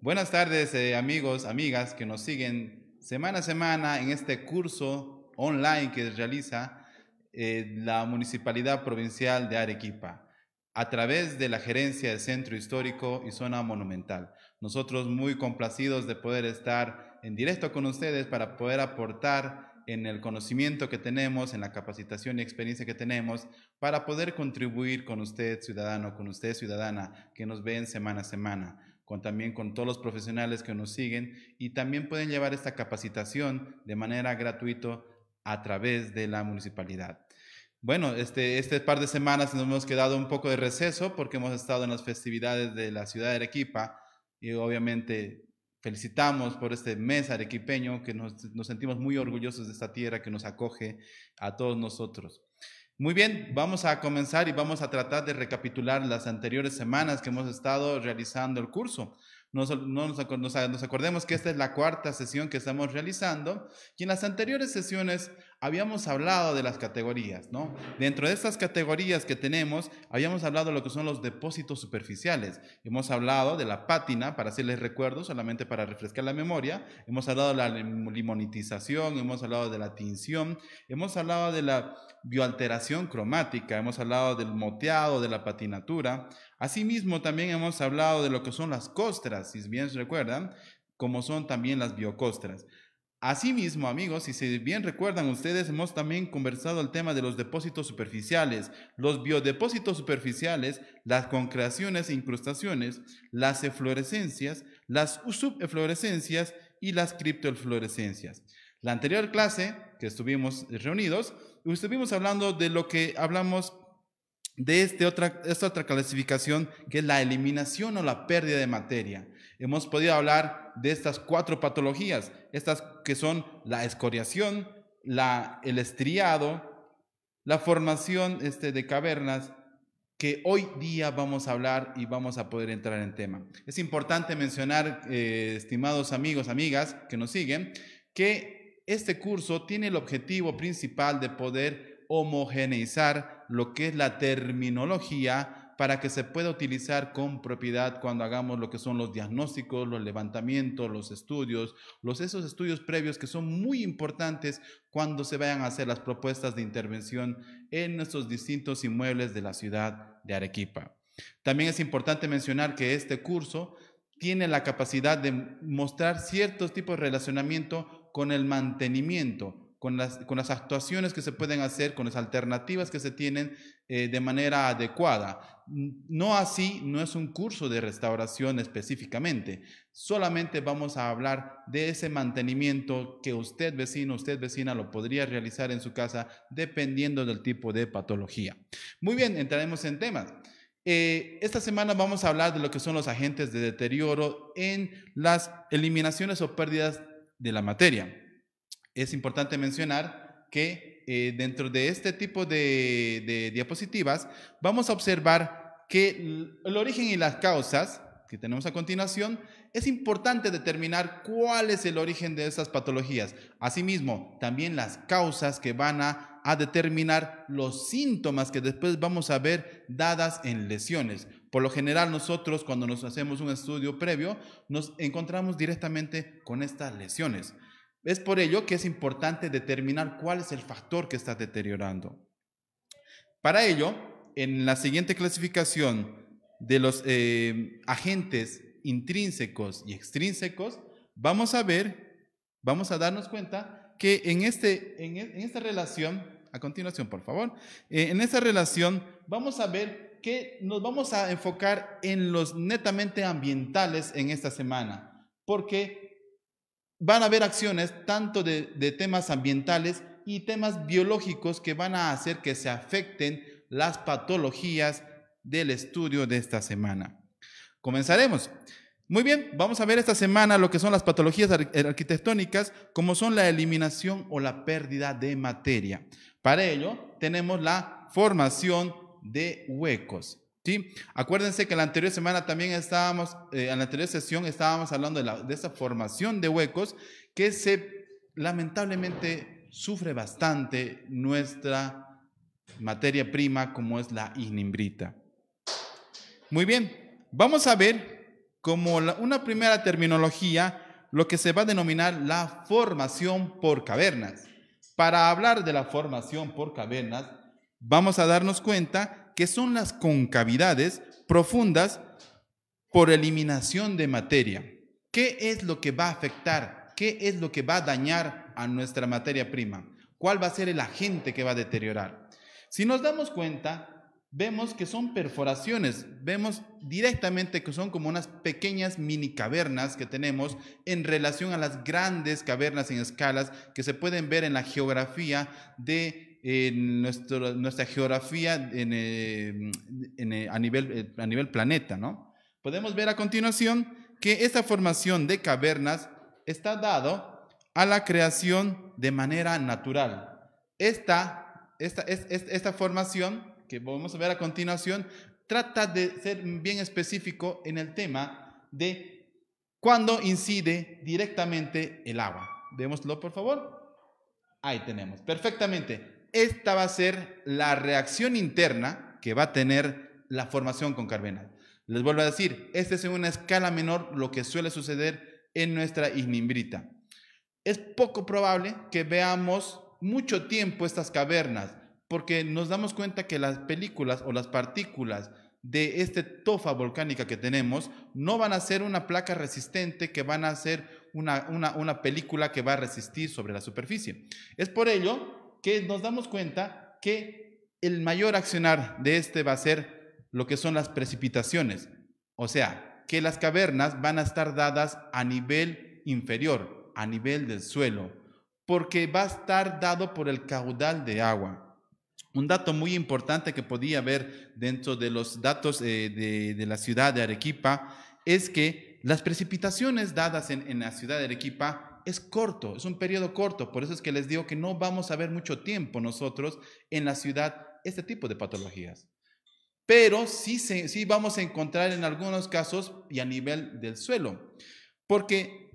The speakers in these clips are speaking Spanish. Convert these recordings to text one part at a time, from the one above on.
Buenas tardes, eh, amigos, amigas que nos siguen semana a semana en este curso online que realiza eh, la Municipalidad Provincial de Arequipa a través de la gerencia del Centro Histórico y Zona Monumental. Nosotros muy complacidos de poder estar en directo con ustedes para poder aportar en el conocimiento que tenemos, en la capacitación y experiencia que tenemos, para poder contribuir con usted, ciudadano, con usted, ciudadana, que nos ven semana a semana, con, también con todos los profesionales que nos siguen y también pueden llevar esta capacitación de manera gratuita a través de la municipalidad. Bueno, este, este par de semanas nos hemos quedado un poco de receso porque hemos estado en las festividades de la ciudad de Arequipa y obviamente felicitamos por este mes arequipeño, que nos, sentimos muy orgullosos de esta tierra que nos acoge a todos nosotros. Muy bien, vamos a comenzar y vamos a tratar de recapitular las anteriores semanas que hemos estado realizando el curso. Nos, nos acordemos que esta es la cuarta sesión que estamos realizando y en las anteriores sesiones habíamos hablado de las categorías, ¿no? Dentro de estas categorías que tenemos, habíamos hablado de lo que son los depósitos superficiales. Hemos hablado de la pátina, para hacerles recuerdo, solamente para refrescar la memoria. Hemos hablado de la limonitización, hemos hablado de la tinción, hemos hablado de la bioalteración cromática, hemos hablado del moteado, de la patinatura. Asimismo, también hemos hablado de lo que son las costras, si bien se recuerdan, como son también las biocostras. Asimismo, amigos, si bien recuerdan ustedes, hemos también conversado el tema de los depósitos superficiales, los biodepósitos superficiales, las concreaciones e incrustaciones, las eflorescencias, las subeflorescencias y las criptoeflorescencias. La anterior clase que estuvimos reunidos, estuvimos hablando de lo que hablamos de este otra, esta otra clasificación, que es la eliminación o la pérdida de materia. Hemos podido hablar de estas cuatro patologías, estas que son la escoriación, la, el estriado, la formación este, de cavernas, que hoy día vamos a hablar y vamos a poder entrar en tema. Es importante mencionar, eh, estimados amigos, amigas que nos siguen, que este curso tiene el objetivo principal de poder homogeneizar lo que es la terminología para que se pueda utilizar con propiedad cuando hagamos lo que son los diagnósticos, los levantamientos, los estudios, esos estudios previos que son muy importantes cuando se vayan a hacer las propuestas de intervención en nuestros distintos inmuebles de la ciudad de Arequipa. También es importante mencionar que este curso tiene la capacidad de mostrar ciertos tipos de relacionamiento con el mantenimiento, con las, actuaciones que se pueden hacer, con las alternativas que se tienen eh, de manera adecuada no así, no es un curso de restauración específicamente. Solamente vamos a hablar de ese mantenimiento que usted vecino, usted vecina lo podría realizar en su casa dependiendo del tipo de patología. Muy bien, entraremos en temas. Eh, esta semana vamos a hablar de lo que son los agentes de deterioro en las eliminaciones o pérdidas de la materia. Es importante mencionar que eh, dentro de este tipo de, diapositivas, vamos a observar que el origen y las causas que tenemos a continuación, es importante determinar cuál es el origen de esas patologías. Asimismo, también las causas que van a determinar los síntomas que después vamos a ver dadas en lesiones. Por lo general nosotros cuando nos hacemos un estudio previo nos encontramos directamente con estas lesiones. Es por ello que es importante determinar cuál es el factor que está deteriorando. Para ello, en la siguiente clasificación de los eh, agentes intrínsecos y extrínsecos, vamos a ver, vamos a darnos cuenta que en, este, en, e, esta relación, a continuación, por favor, eh, en esta relación vamos a ver que nos vamos a enfocar en los netamente ambientales en esta semana, porque van a haber acciones tanto de, temas ambientales y temas biológicos que van a hacer que se afecten las patologías del estudio de esta semana. Comenzaremos. Muy bien, vamos a ver esta semana lo que son las patologías arquitectónicas, como son la eliminación o la pérdida de materia. Para ello, tenemos la formación de huecos. Acuérdense que la anterior semana también estábamos, eh, en la anterior sesión estábamos hablando de, esa formación de huecos que se lamentablemente sufre bastante nuestra materia prima como es la inimbrita Muy bien, vamos a ver como una primera terminología lo que se va a denominar la formación por cavernas. Para hablar de la formación por cavernas, vamos a darnos cuenta que son las concavidades profundas por eliminación de materia. ¿Qué es lo que va a afectar? ¿Qué es lo que va a dañar a nuestra materia prima? ¿Cuál va a ser el agente que va a deteriorar? Si nos damos cuenta, vemos que son perforaciones, vemos directamente que son como unas pequeñas mini cavernas que tenemos en relación a las grandes cavernas en escalas que se pueden ver en la geografía de en nuestro, nuestra geografía eh, eh, a, nivel, eh, a nivel planeta, ¿no? Podemos ver a continuación que esta formación de cavernas está dado a la creación de manera natural. Esta, esta, esta, esta formación que vamos a ver a continuación trata de ser bien específico en el tema de cuándo incide directamente el agua. Vémoslo, por favor. Ahí tenemos, perfectamente esta va a ser la reacción interna que va a tener la formación con carbenal. Les vuelvo a decir, este es en una escala menor lo que suele suceder en nuestra ignimbrita. Es poco probable que veamos mucho tiempo estas cavernas, porque nos damos cuenta que las películas o las partículas de este tofa volcánica que tenemos no van a ser una placa resistente que van a ser una, una película que va a resistir sobre la superficie. Es por ello que nos damos cuenta que el mayor accionar de este va a ser lo que son las precipitaciones, o sea, que las cavernas van a estar dadas a nivel inferior, a nivel del suelo, porque va a estar dado por el caudal de agua. Un dato muy importante que podía ver dentro de los datos eh, de, la ciudad de Arequipa es que las precipitaciones dadas en la ciudad de Arequipa es corto, es un periodo corto. Por eso es que les digo que no vamos a ver mucho tiempo nosotros en la ciudad este tipo de patologías. Pero sí, sí vamos a encontrar en algunos casos y a nivel del suelo. Porque,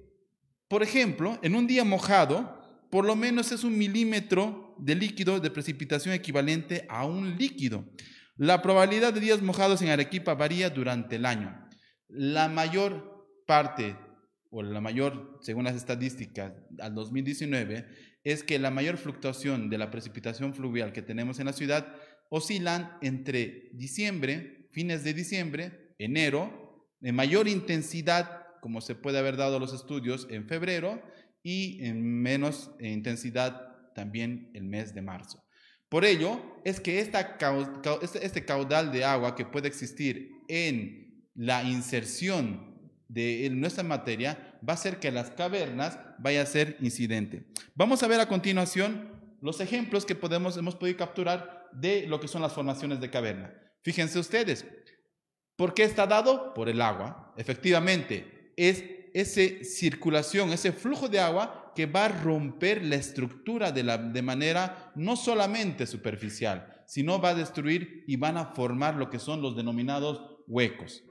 por ejemplo, en un día mojado, por lo menos es un milímetro de líquido de precipitación equivalente a un líquido. La probabilidad de días mojados en Arequipa varía durante el año. La mayor parte o la mayor, según las estadísticas, al 2019, es que la mayor fluctuación de la precipitación fluvial que tenemos en la ciudad oscilan entre diciembre, fines de diciembre, enero, de mayor intensidad, como se puede haber dado los estudios, en febrero y en menos intensidad también el mes de marzo. Por ello, es que esta, este, este caudal de agua que puede existir en la inserción de nuestra materia va a ser que las cavernas vaya a ser incidente. Vamos a ver a continuación los ejemplos que podemos, hemos podido capturar de lo que son las formaciones de caverna. Fíjense ustedes, ¿por qué está dado? Por el agua. Efectivamente, es esa circulación, ese flujo de agua que va a romper la estructura de, de manera no solamente superficial, sino va a destruir y van a formar lo que son los denominados huecos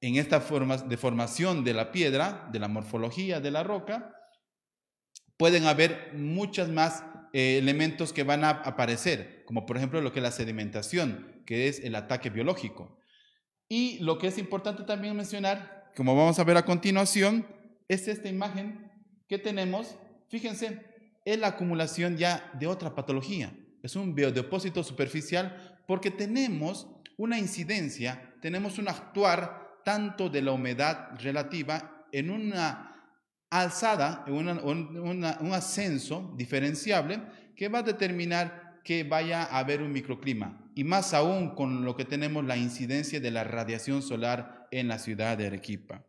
en esta forma, formación de la piedra, de la morfología de la roca, pueden haber muchas más eh, elementos que van a aparecer, como por ejemplo lo que es la sedimentación, que es el ataque biológico. Y lo que es importante también mencionar, como vamos a ver a continuación, es esta imagen que tenemos, fíjense, es la acumulación ya de otra patología, es un biodepósito superficial porque tenemos una incidencia, tenemos un actuar tanto de la humedad relativa en una alzada, en un ascenso diferenciable que va a determinar que vaya a haber un microclima. Y más aún con lo que tenemos la incidencia de la radiación solar en la ciudad de Arequipa.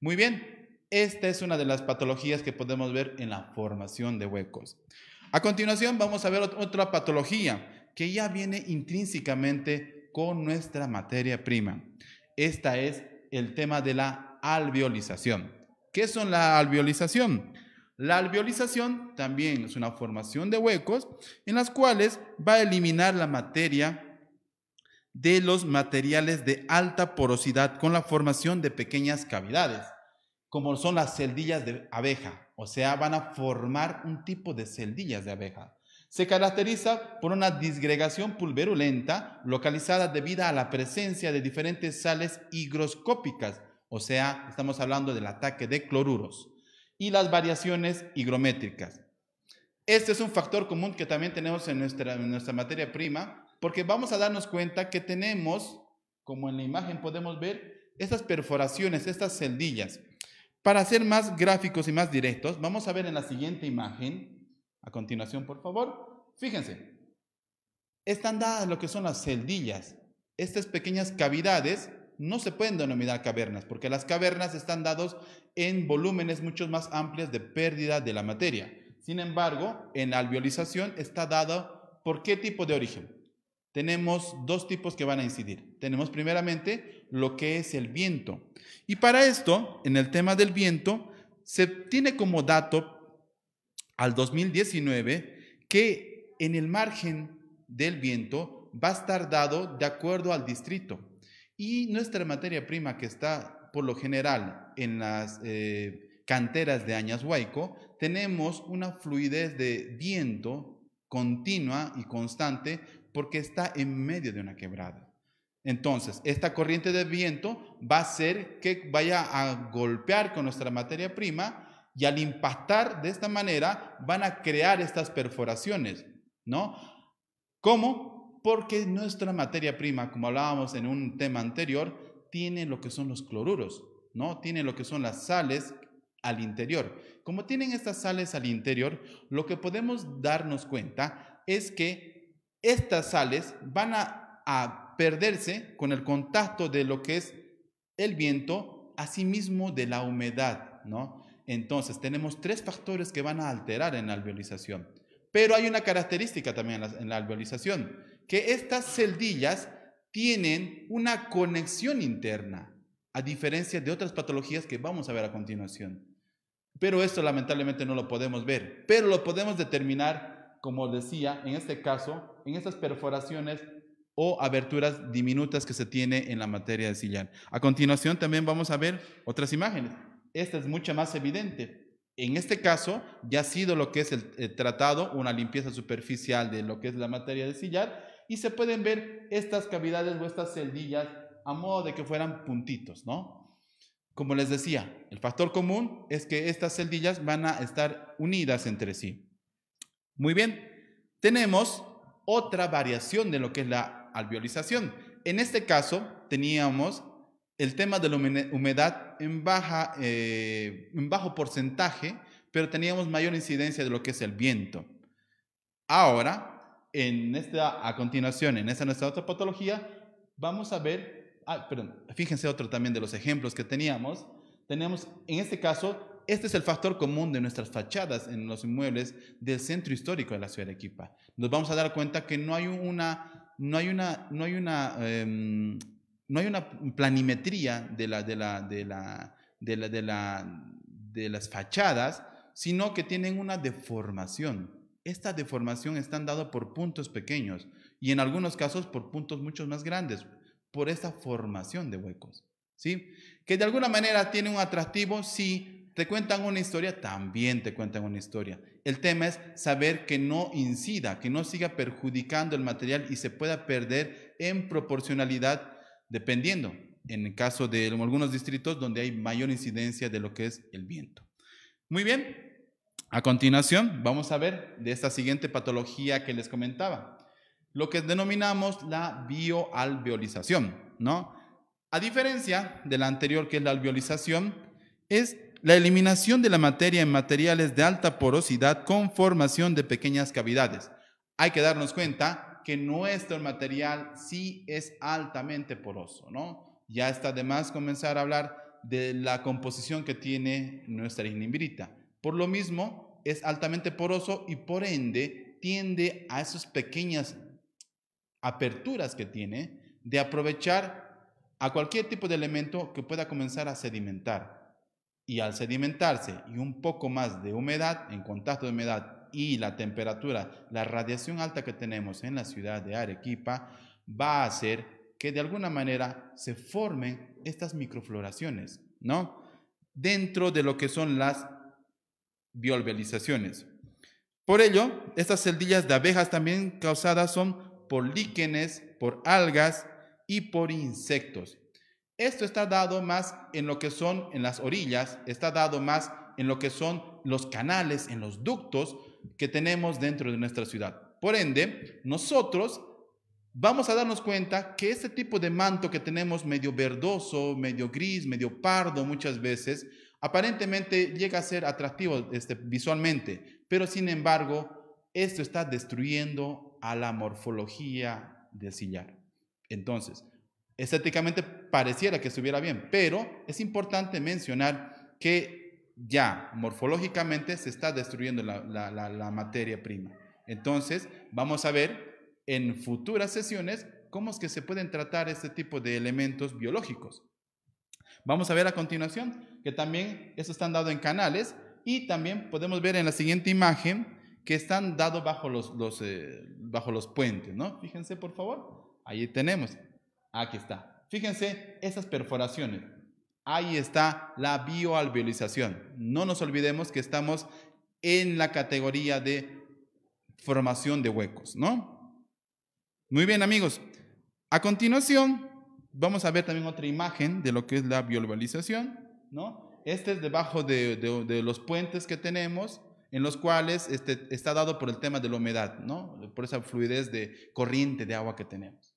Muy bien, esta es una de las patologías que podemos ver en la formación de huecos. A continuación vamos a ver otra patología que ya viene intrínsecamente con nuestra materia prima. Esta es el tema de la alveolización. ¿Qué son la alveolización? La alveolización también es una formación de huecos en las cuales va a eliminar la materia de los materiales de alta porosidad con la formación de pequeñas cavidades, como son las celdillas de abeja. O sea, van a formar un tipo de celdillas de abeja se caracteriza por una disgregación pulverulenta localizada debido a la presencia de diferentes sales higroscópicas, o sea, estamos hablando del ataque de cloruros, y las variaciones higrométricas. Este es un factor común que también tenemos en nuestra, nuestra materia prima, porque vamos a darnos cuenta que tenemos, como en la imagen podemos ver, estas perforaciones, estas celdillas. Para ser más gráficos y más directos, vamos a ver en la siguiente imagen a continuación, por favor, fíjense. Están dadas lo que son las celdillas. Estas pequeñas cavidades no se pueden denominar cavernas, porque las cavernas están dadas en volúmenes mucho más amplios de pérdida de la materia. Sin embargo, en alveolización está dado por qué tipo de origen. Tenemos dos tipos que van a incidir. Tenemos primeramente lo que es el viento. Y para esto, en el tema del viento, se tiene como dato al 2019 que en el margen del viento va a estar dado de acuerdo al distrito. Y nuestra materia prima que está por lo general en las eh, canteras de Añas Huayco tenemos una fluidez de viento continua y constante porque está en medio de una quebrada. Entonces, esta corriente de viento va a ser que vaya a golpear con nuestra materia prima y al impactar de esta manera van a crear estas perforaciones, ¿no? ¿Cómo? Porque nuestra materia prima, como hablábamos en un tema anterior, tiene lo que son los cloruros, ¿no? Tiene lo que son las sales al interior. Como tienen estas sales al interior, lo que podemos darnos cuenta es que estas sales van a, perderse con el contacto de lo que es el viento, asimismo de la humedad, ¿no? Entonces, tenemos tres factores que van a alterar en la alveolización. Pero hay una característica también en la, alveolización, que estas celdillas tienen una conexión interna, a diferencia de otras patologías que vamos a ver a continuación. Pero esto lamentablemente no lo podemos ver, pero lo podemos determinar, como decía, en este caso, en estas perforaciones o aberturas diminutas que se tiene en la materia de sillar. A continuación también vamos a ver otras imágenes esta es mucho más evidente. En este caso, ya ha sido lo que es el, tratado, una limpieza superficial de lo que es la materia de sillar, y se pueden ver estas cavidades o estas celdillas a modo de que fueran puntitos, ¿no? Como les decía, el factor común es que estas celdillas van a estar unidas entre sí. Muy bien, tenemos otra variación de lo que es la alveolización. En este caso, teníamos el tema de la humedad en, baja, eh, en bajo porcentaje, pero teníamos mayor incidencia de lo que es el viento. Ahora, en esta, a continuación, en esta nuestra otra patología, vamos a ver, ah, perdón, fíjense otro también de los ejemplos que teníamos. Tenemos, en este caso, este es el factor común de nuestras fachadas en los inmuebles del centro histórico de la ciudad de Arequipa. Nos vamos a dar cuenta que no hay una, no hay una, no hay una em, no hay una planimetría de, la, de, la, de, la, de, las fachadas, sino que tienen una deformación. Esta deformación está dada por puntos pequeños y en algunos casos por puntos mucho más grandes, por esta formación de huecos. ¿sí? Que de alguna manera tiene un atractivo, si Te cuentan una historia, también te cuentan una historia. El tema es saber que no incida, que no siga perjudicando el material y se pueda perder en proporcionalidad dependiendo, en el caso de algunos distritos donde hay mayor incidencia de lo que es el viento. Muy bien, a continuación vamos a ver de esta siguiente patología que les comentaba, lo que denominamos la bioalveolización, ¿no? A diferencia de la anterior que es la alveolización, es la eliminación de la materia en materiales de alta porosidad con formación de pequeñas cavidades. Hay que darnos cuenta que nuestro material sí es altamente poroso, ¿no? Ya está de más comenzar a hablar de la composición que tiene nuestra ignimbrita. Por lo mismo, es altamente poroso y por ende tiende a esas pequeñas aperturas que tiene de aprovechar a cualquier tipo de elemento que pueda comenzar a sedimentar. Y al sedimentarse y un poco más de humedad, en contacto de humedad y la temperatura, la radiación alta que tenemos en la ciudad de Arequipa, va a hacer que de alguna manera se formen estas microfloraciones, ¿no? Dentro de lo que son las biolvelizaciones. Por ello, estas celdillas de abejas también causadas son por líquenes, por algas y por insectos. Esto está dado más en lo que son en las orillas, está dado más en lo que son los canales, en los ductos, que tenemos dentro de nuestra ciudad. Por ende, nosotros vamos a darnos cuenta que este tipo de manto que tenemos medio verdoso, medio gris, medio pardo muchas veces, aparentemente llega a ser atractivo este, visualmente, pero sin embargo, esto está destruyendo a la morfología del sillar. Entonces, estéticamente pareciera que estuviera bien, pero es importante mencionar que ya morfológicamente se está destruyendo la, materia prima. Entonces, vamos a ver en futuras sesiones cómo es que se pueden tratar este tipo de elementos biológicos. Vamos a ver a continuación que también eso están dado en canales y también podemos ver en la siguiente imagen que están dados bajo los, eh, bajo los puentes, ¿no? Fíjense, por favor. Ahí tenemos. Aquí está. Fíjense esas perforaciones. Ahí está la bioalveolización. No nos olvidemos que estamos en la categoría de formación de huecos, ¿no? Muy bien, amigos. A continuación, vamos a ver también otra imagen de lo que es la bioalveolización, ¿no? Este es debajo de, los puentes que tenemos, en los cuales este, está dado por el tema de la humedad, ¿no? Por esa fluidez de corriente de agua que tenemos.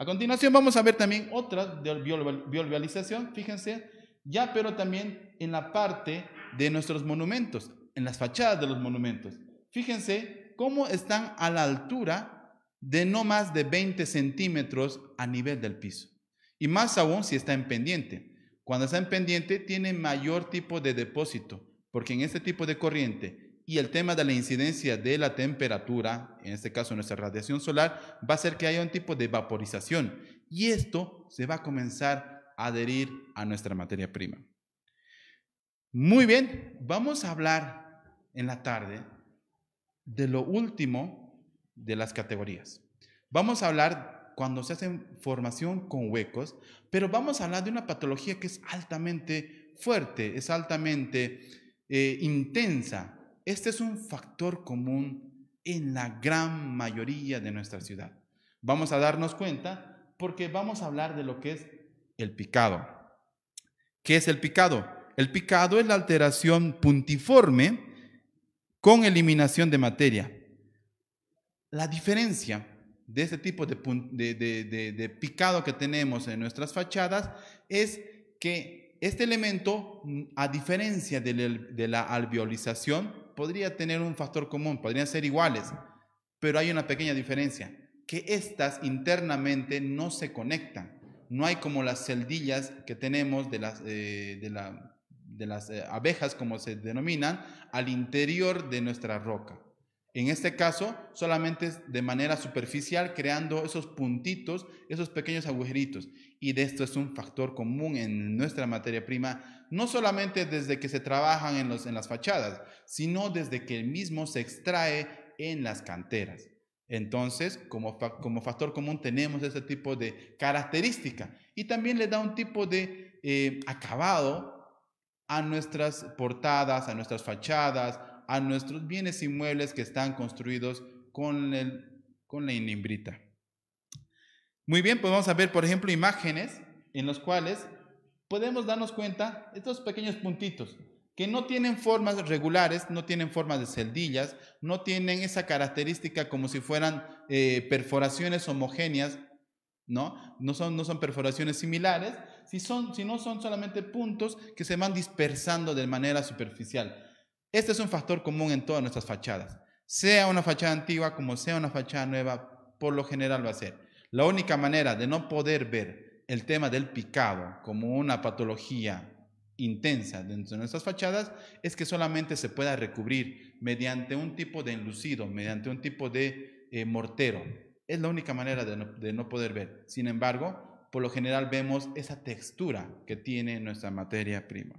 A continuación vamos a ver también otras de biovialización fíjense, ya pero también en la parte de nuestros monumentos, en las fachadas de los monumentos. Fíjense cómo están a la altura de no más de 20 centímetros a nivel del piso. Y más aún si está en pendiente. Cuando está en pendiente tiene mayor tipo de depósito, porque en este tipo de corriente y el tema de la incidencia de la temperatura, en este caso nuestra radiación solar, va a ser que haya un tipo de vaporización. Y esto se va a comenzar a adherir a nuestra materia prima. Muy bien, vamos a hablar en la tarde de lo último de las categorías. Vamos a hablar cuando se hace formación con huecos, pero vamos a hablar de una patología que es altamente fuerte, es altamente eh, intensa, este es un factor común en la gran mayoría de nuestra ciudad. Vamos a darnos cuenta porque vamos a hablar de lo que es el picado. ¿Qué es el picado? El picado es la alteración puntiforme con eliminación de materia. La diferencia de este tipo de, de picado que tenemos en nuestras fachadas es que este elemento, mm, a diferencia de la alveolización, podría tener un factor común, podrían ser iguales, pero hay una pequeña diferencia, que estas internamente no se conectan. No hay como las celdillas que tenemos de las, eh, eh, abejas, como se denominan, al interior de nuestra roca. En este caso, solamente de manera superficial, creando esos puntitos, esos pequeños agujeritos y de esto es un factor común en nuestra materia prima, no solamente desde que se trabajan en, los, en las fachadas, sino desde que el mismo se extrae en las canteras. Entonces, como, factor común tenemos ese tipo de característica y también le da un tipo de eh, acabado a nuestras portadas, a nuestras fachadas, a nuestros bienes inmuebles que están construidos con, el, con la inimbrita. Muy bien, pues vamos a ver, por ejemplo, imágenes en las cuales podemos darnos cuenta estos pequeños puntitos que no tienen formas regulares, no tienen formas de celdillas, no tienen esa característica como si fueran eh, perforaciones homogéneas, ¿no? No son, no son perforaciones similares, si, son, si no son solamente puntos que se van dispersando de manera superficial. Este es un factor común en todas nuestras fachadas. Sea una fachada antigua como sea una fachada nueva, por lo general va a ser. La única manera de no poder ver el tema del picado como una patología intensa dentro de nuestras fachadas es que solamente se pueda recubrir mediante un tipo de enlucido, mediante un tipo de eh, mortero. Es la única manera de no, de no poder ver. Sin embargo, por lo general vemos esa textura que tiene nuestra materia prima.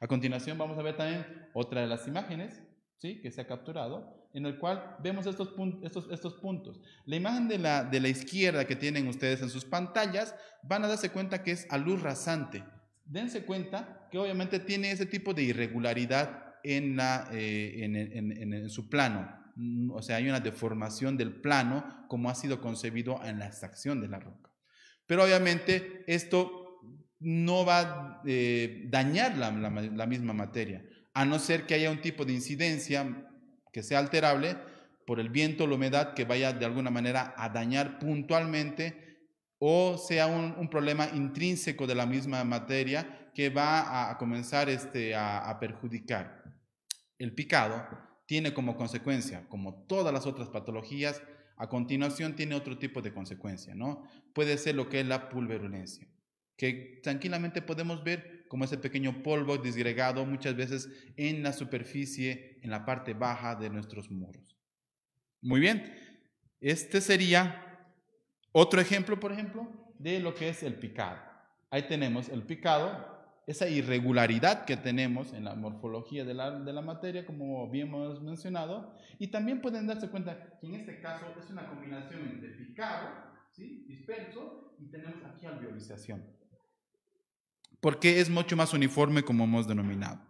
A continuación vamos a ver también otra de las imágenes ¿sí? que se ha capturado en el cual vemos estos, estos, estos puntos. La imagen de la, de la izquierda que tienen ustedes en sus pantallas van a darse cuenta que es a luz rasante. Dense cuenta que obviamente tiene ese tipo de irregularidad en, la, eh, en, su plano. Mm, o sea, hay una deformación del plano como ha sido concebido en la extracción de la roca. Pero obviamente esto no va a eh, dañar la, la misma materia, a no ser que haya un tipo de incidencia que sea alterable por el viento, la humedad, que vaya de alguna manera a dañar puntualmente o sea un, problema intrínseco de la misma materia que va a, comenzar este, a, a perjudicar. El picado tiene como consecuencia, como todas las otras patologías, a continuación tiene otro tipo de consecuencia, ¿no? Puede ser lo que es la pulverulencia, que tranquilamente podemos ver como ese pequeño polvo disgregado muchas veces en la superficie, en la parte baja de nuestros muros. Muy bien, este sería otro ejemplo, por ejemplo, de lo que es el picado. Ahí tenemos el picado, esa irregularidad que tenemos en la morfología de la, materia, como habíamos mencionado, y también pueden darse cuenta que en este caso es una combinación entre picado, ¿sí? disperso, y tenemos aquí alveolización porque es mucho más uniforme como hemos denominado.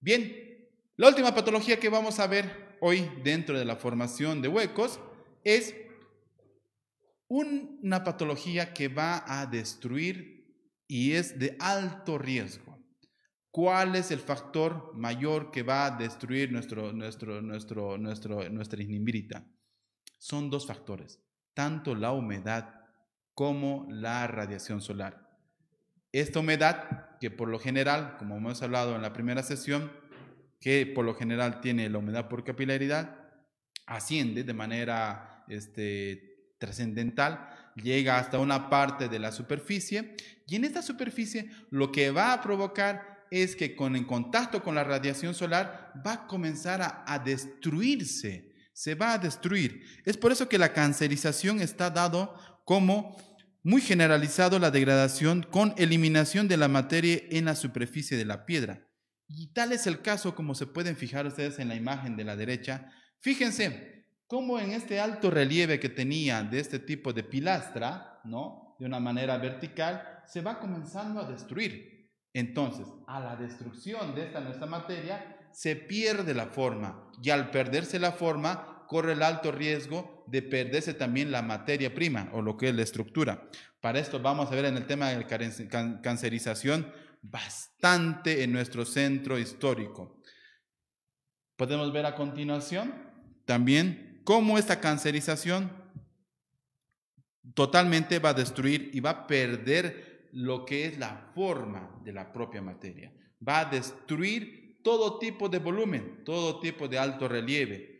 Bien, la última patología que vamos a ver hoy dentro de la formación de huecos es una patología que va a destruir y es de alto riesgo. ¿Cuál es el factor mayor que va a destruir nuestro, nuestro, nuestro, nuestro nuestra inimbrita? Son dos factores, tanto la humedad como la radiación solar. Esta humedad, que por lo general, como hemos hablado en la primera sesión, que por lo general tiene la humedad por capilaridad, asciende de manera este, trascendental, llega hasta una parte de la superficie y en esta superficie lo que va a provocar es que con el contacto con la radiación solar va a comenzar a destruirse, se va a destruir. Es por eso que la cancerización está dado como muy generalizado la degradación con eliminación de la materia en la superficie de la piedra. Y tal es el caso como se pueden fijar ustedes en la imagen de la derecha. Fíjense cómo en este alto relieve que tenía de este tipo de pilastra, ¿no? De una manera vertical, se va comenzando a destruir. Entonces, a la destrucción de esta nuestra materia, se pierde la forma y al perderse la forma corre el alto riesgo de perderse también la materia prima o lo que es la estructura. Para esto vamos a ver en el tema de la cancerización bastante en nuestro centro histórico. Podemos ver a continuación también cómo esta cancerización totalmente va a destruir y va a perder lo que es la forma de la propia materia. Va a destruir todo tipo de volumen, todo tipo de alto relieve,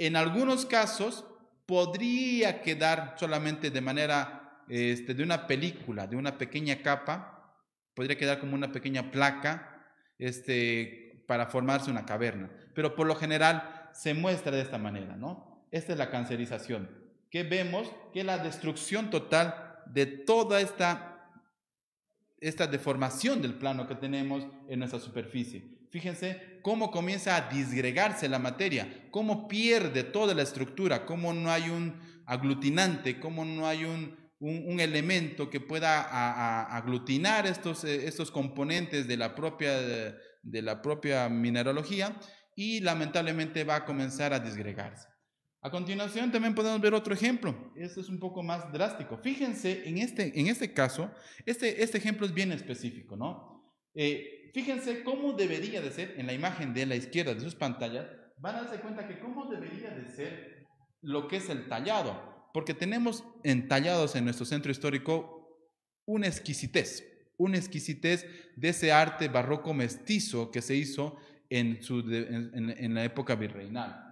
en algunos casos podría quedar solamente de manera este, de una película, de una pequeña capa, podría quedar como una pequeña placa este, para formarse una caverna. Pero por lo general se muestra de esta manera, ¿no? Esta es la cancerización, que vemos que la destrucción total de toda esta, esta deformación del plano que tenemos en nuestra superficie. Fíjense cómo comienza a disgregarse la materia, cómo pierde toda la estructura, cómo no hay un aglutinante, cómo no hay un, elemento que pueda aglutinar estos, eh, estos componentes de la, propia, la propia mineralogía y lamentablemente va a comenzar a disgregarse. A continuación también podemos ver otro ejemplo. Este es un poco más drástico. Fíjense en este, en este caso, este, este ejemplo es bien específico, ¿no? Eh, fíjense cómo debería de ser en la imagen de la izquierda de sus pantallas, van a darse cuenta que cómo debería de ser lo que es el tallado, porque tenemos entallados en nuestro centro histórico una exquisitez, una exquisitez de ese arte barroco mestizo que se hizo en, la época virreinal.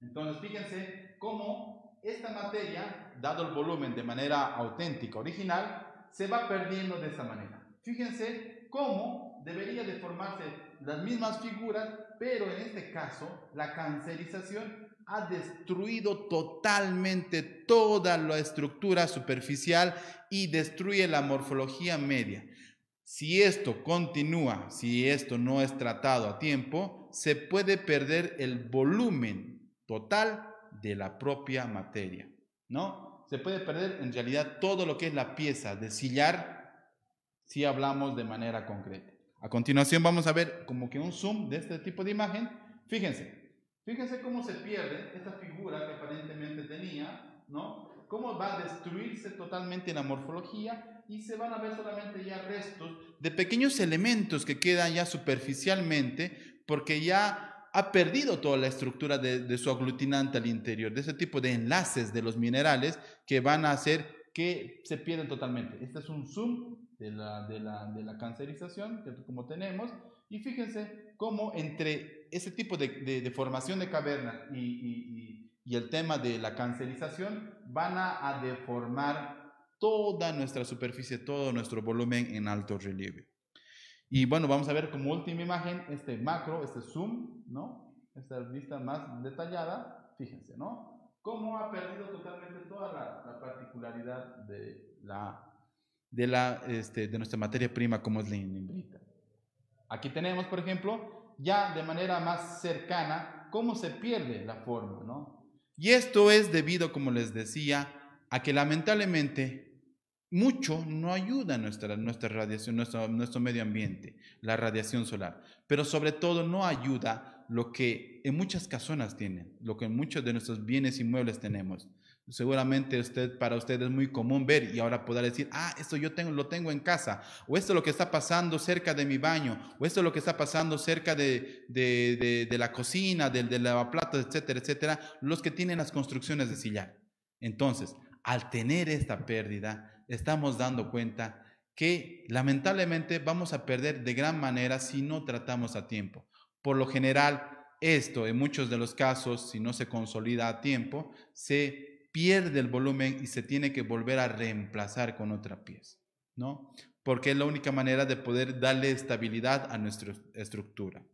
Entonces, fíjense cómo esta materia, dado el volumen de manera auténtica, original, se va perdiendo de esa manera. Fíjense cómo debería de formarse las mismas figuras, pero en este caso la cancerización ha destruido totalmente toda la estructura superficial y destruye la morfología media. Si esto continúa, si esto no es tratado a tiempo, se puede perder el volumen total de la propia materia, ¿no? Se puede perder en realidad todo lo que es la pieza de sillar si hablamos de manera concreta. A continuación vamos a ver como que un zoom de este tipo de imagen. Fíjense, fíjense cómo se pierde esta figura que aparentemente tenía, ¿no? Cómo va a destruirse totalmente la morfología y se van a ver solamente ya restos de pequeños elementos que quedan ya superficialmente porque ya ha perdido toda la estructura de, su aglutinante al interior, de ese tipo de enlaces de los minerales que van a hacer que se pierden totalmente. Este es un zoom de la, de la, de la cancerización, que como tenemos, y fíjense cómo entre ese tipo de, de, de formación de cavernas y, y, y, el tema de la cancerización van a deformar toda nuestra superficie, todo nuestro volumen en alto relieve. Y bueno, vamos a ver como última imagen este macro, este zoom, ¿no? Esta vista más detallada, fíjense, ¿no? cómo ha perdido totalmente toda la, particularidad de, la, de, la, este, de nuestra materia prima como es la Aquí tenemos, por ejemplo, ya de manera más cercana, cómo se pierde la forma, ¿no? Y esto es debido, como les decía, a que lamentablemente mucho no ayuda a nuestra, nuestra radiación, nuestro, nuestro medio ambiente, la radiación solar, pero sobre todo no ayuda lo que en muchas casonas tienen, lo que en muchos de nuestros bienes inmuebles tenemos. Seguramente usted, para usted es muy común ver y ahora podrá decir, ah, esto yo lo tengo en casa, o esto es lo que está pasando cerca de mi baño, o esto es lo que está pasando cerca de, la cocina, del lavaplatos, etcétera, etcétera, los que tienen las construcciones de sillar. Entonces, al tener esta pérdida, estamos dando cuenta que lamentablemente vamos a perder de gran manera si no tratamos a tiempo. Por lo general, esto en muchos de los casos, si no se consolida a tiempo, se pierde el volumen y se tiene que volver a reemplazar con otra pieza, ¿no? Porque es la única manera de poder darle estabilidad a nuestra estructura.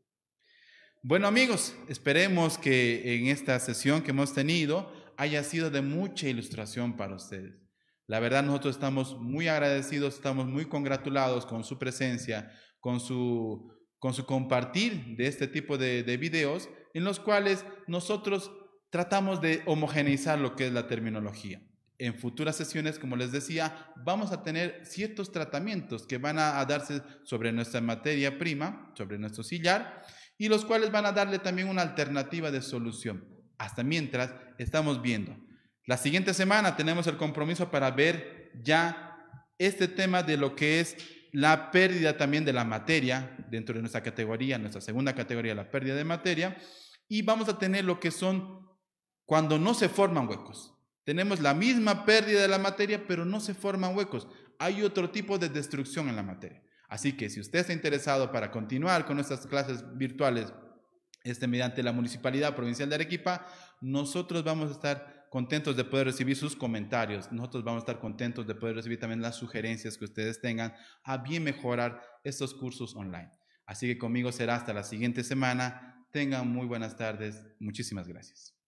Bueno amigos, esperemos que en esta sesión que hemos tenido haya sido de mucha ilustración para ustedes. La verdad nosotros estamos muy agradecidos, estamos muy congratulados con su presencia, con su con su compartir de este tipo de, de videos en los cuales nosotros tratamos de homogeneizar lo que es la terminología. En futuras sesiones, como les decía, vamos a tener ciertos tratamientos que van a darse sobre nuestra materia prima, sobre nuestro sillar, y los cuales van a darle también una alternativa de solución. Hasta mientras estamos viendo. La siguiente semana tenemos el compromiso para ver ya este tema de lo que es la pérdida también de la materia dentro de nuestra categoría, nuestra segunda categoría, la pérdida de materia, y vamos a tener lo que son cuando no se forman huecos. Tenemos la misma pérdida de la materia, pero no se forman huecos. Hay otro tipo de destrucción en la materia. Así que si usted está interesado para continuar con nuestras clases virtuales este, mediante la Municipalidad Provincial de Arequipa, nosotros vamos a estar contentos de poder recibir sus comentarios. Nosotros vamos a estar contentos de poder recibir también las sugerencias que ustedes tengan a bien mejorar estos cursos online. Así que conmigo será hasta la siguiente semana. Tengan muy buenas tardes. Muchísimas gracias.